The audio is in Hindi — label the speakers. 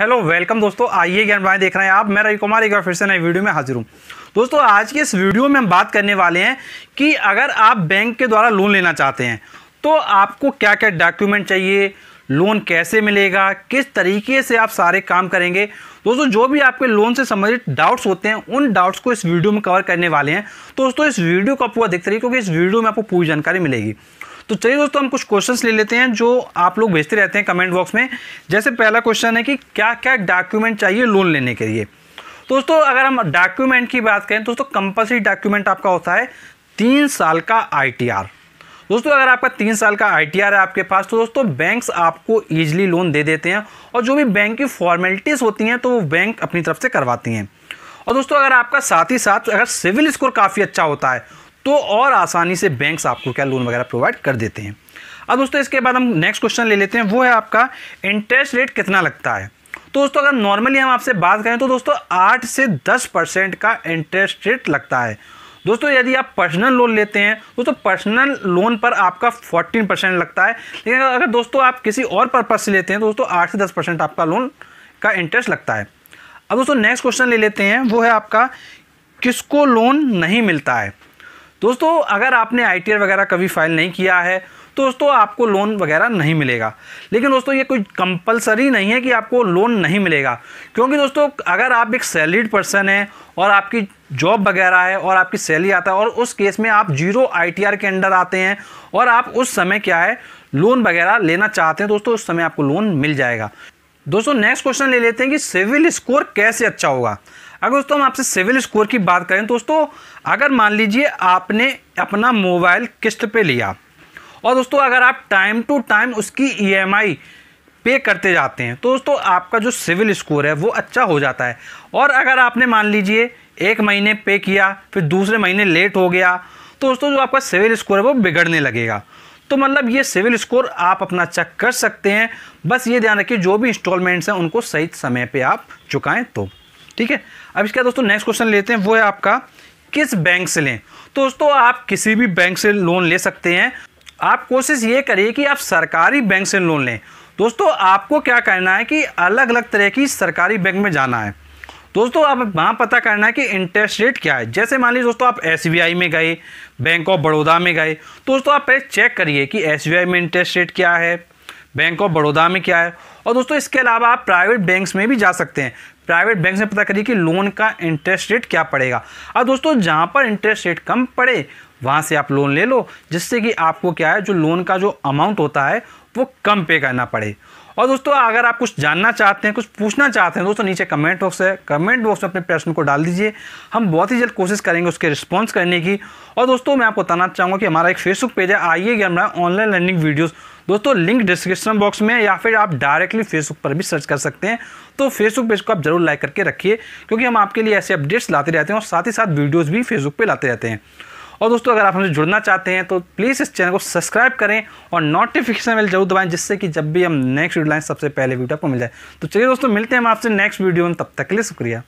Speaker 1: हेलो वेलकम दोस्तों आइए ज्ञान भाई देख रहे हैं आप मैं रवि कुमार एक बार फिर से नए वीडियो में हाजिर हूँ दोस्तों आज के इस वीडियो में हम बात करने वाले हैं कि अगर आप बैंक के द्वारा लोन लेना चाहते हैं तो आपको क्या क्या डॉक्यूमेंट चाहिए लोन कैसे मिलेगा किस तरीके से आप सारे काम करेंगे दोस्तों जो भी आपके लोन से संबंधित डाउट्स होते हैं उन डाउट्स को इस वीडियो में कवर करने वाले हैं दोस्तों इस वीडियो को आप पूरा देखते रहिए क्योंकि इस वीडियो में आपको पूरी जानकारी मिलेगी तो चलिए दोस्तों हम कुछ क्वेश्चन ले लेते हैं जो आप लोग भेजते रहते हैं कमेंट बॉक्स में जैसे पहला क्वेश्चन है कि क्या क्या डॉक्यूमेंट चाहिए लोन लेने के लिए दोस्तों अगर हम डॉक्यूमेंट की बात करें दोस्तों कंपल्सरी डॉक्यूमेंट आपका होता है तीन साल का आई दोस्तों अगर आपका तीन साल का आई है आपके पास तो दोस्तों बैंक्स आपको ईजिली लोन दे देते हैं और जो भी बैंक की फॉर्मेलिटीज़ होती हैं तो वो बैंक अपनी तरफ से करवाती हैं और दोस्तों अगर आपका साथ ही साथ अगर सिविल स्कोर काफ़ी अच्छा होता है तो और आसानी से बैंक्स आपको क्या लोन वगैरह प्रोवाइड कर देते हैं अब दोस्तों इसके बाद हम नेक्स्ट क्वेश्चन ले लेते हैं वो है आपका इंटरेस्ट रेट कितना लगता है तो दोस्तों अगर नॉर्मली हम आपसे बात करें तो दोस्तों आठ से दस परसेंट का इंटरेस्ट रेट लगता है दोस्तों यदि आप पर्सनल लोन लेते हैं दोस्तों पर्सनल लोन पर आपका 14 परसेंट लगता है लेकिन अगर दोस्तों आप किसी और पर्पज़ से लेते हैं तो दोस्तों आठ से दस परसेंट आपका लोन का इंटरेस्ट लगता है अब दोस्तों नेक्स्ट क्वेश्चन ले लेते हैं वो है आपका किसको लोन नहीं मिलता है दोस्तों अगर आपने आई वगैरह कभी फाइल नहीं किया है तो दोस्तों आपको लोन वगैरह नहीं मिलेगा लेकिन दोस्तों ये कोई कंपलसरी नहीं है कि आपको लोन नहीं मिलेगा क्योंकि दोस्तों अगर आप एक सैलरीड पर्सन हैं और आपकी जॉब वगैरह है और आपकी सैलरी आता है और उस केस में आप जीरो आईटीआर के अंडर आते हैं और आप उस समय क्या है लोन वगैरह लेना चाहते हैं दोस्तों उस समय आपको लोन मिल जाएगा दोस्तों नेक्स्ट क्वेश्चन ले लेते हैं कि सिविल स्कोर कैसे अच्छा होगा अगर दोस्तों हम आपसे सिविल स्कोर की बात करें तो दोस्तों अगर मान लीजिए आपने अपना मोबाइल किस्त पे लिया और दोस्तों अगर आप टाइम टू टाइम उसकी ईएमआई e पे करते जाते हैं तो दोस्तों आपका जो सिविल स्कोर है वो अच्छा हो जाता है और अगर आपने मान लीजिए एक महीने पे किया फिर दूसरे महीने लेट हो गया तो दोस्तों जो आपका सिविल स्कोर है वो बिगड़ने लगेगा तो मतलब ये सिविल स्कोर आप अपना चेक कर सकते हैं बस ये ध्यान रखिए जो भी इंस्टॉलमेंट्स हैं उनको सही समय पे आप चुकाएं तो ठीक है अब इसका दोस्तों नेक्स्ट क्वेश्चन लेते हैं वो है आपका किस बैंक से लें तो दोस्तों आप किसी भी बैंक से लोन ले सकते हैं आप कोशिश ये करिए कि आप सरकारी बैंक से लोन लें दोस्तों आपको क्या करना है कि अलग अलग तरह की सरकारी बैंक में जाना है दोस्तों आप वहाँ पता करना है कि इंटरेस्ट रेट क्या है जैसे मान लीजिए दोस्तों आप एस में गए बैंक ऑफ बड़ौदा में गए तो दोस्तों आप पहले चेक करिए कि एस में इंटरेस्ट रेट क्या है बैंक ऑफ बड़ौदा में क्या है और दोस्तों इसके अलावा आप प्राइवेट बैंक्स में भी जा सकते हैं प्राइवेट बैंक से पता करिए कि लोन का इंटरेस्ट रेट क्या पड़ेगा अब दोस्तों जहाँ पर इंटरेस्ट रेट कम पड़े वहाँ से आप लोन ले लो जिससे कि आपको क्या है जो लोन का जो अमाउंट होता है वो कम पे करना पड़े और दोस्तों अगर आप कुछ जानना चाहते हैं कुछ पूछना चाहते हैं दोस्तों नीचे कमेंट बॉक्स है कमेंट बॉक्स में अपने प्रश्न को डाल दीजिए हम बहुत ही जल्द कोशिश करेंगे उसके रिस्पॉन्स करने की और दोस्तों मैं आपको बताना चाहूँगा कि हमारा एक फेसबुक पेज है आइए हमारा ऑनलाइन लर्निंग वीडियोज़ दोस्तों लिंक डिस्क्रिप्शन बॉक्स में या फिर आप डायरेक्टली फेसबुक पर भी सर्च कर सकते हैं तो फेसबुक पेज को आप जरूर लाइक करके रखिए क्योंकि हम आपके लिए ऐसे अपडेट्स लाते रहते हैं और साथ ही साथ वीडियोज़ भी फेसबुक पर लाते रहते हैं और दोस्तों अगर आप हमसे जुड़ना चाहते हैं तो प्लीज़ इस चैनल को सब्सक्राइब करें और नोटिफिकेशन बेल जरूर दबाएं जिससे कि जब भी हम नेक्स्ट वीडियो लाएँ सबसे पहले वीडियो आपको मिल जाए तो चलिए दोस्तों मिलते हैं हम आपसे नेक्स्ट वीडियो में तब तक के लिए शुक्रिया